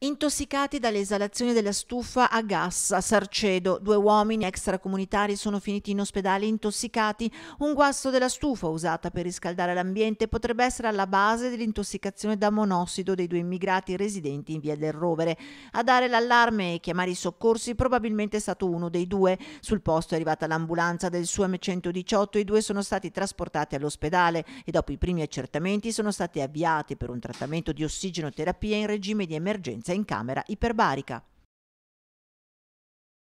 Intossicati dalle esalazioni della stufa a gas a Sarcedo, due uomini extracomunitari sono finiti in ospedale intossicati. Un guasto della stufa usata per riscaldare l'ambiente potrebbe essere alla base dell'intossicazione da monossido dei due immigrati residenti in via del Rovere. A dare l'allarme e chiamare i soccorsi probabilmente è stato uno dei due. Sul posto è arrivata l'ambulanza del suo M118, i due sono stati trasportati all'ospedale e dopo i primi accertamenti sono stati avviati per un trattamento di ossigenoterapia in regime di emergenza in camera iperbarica.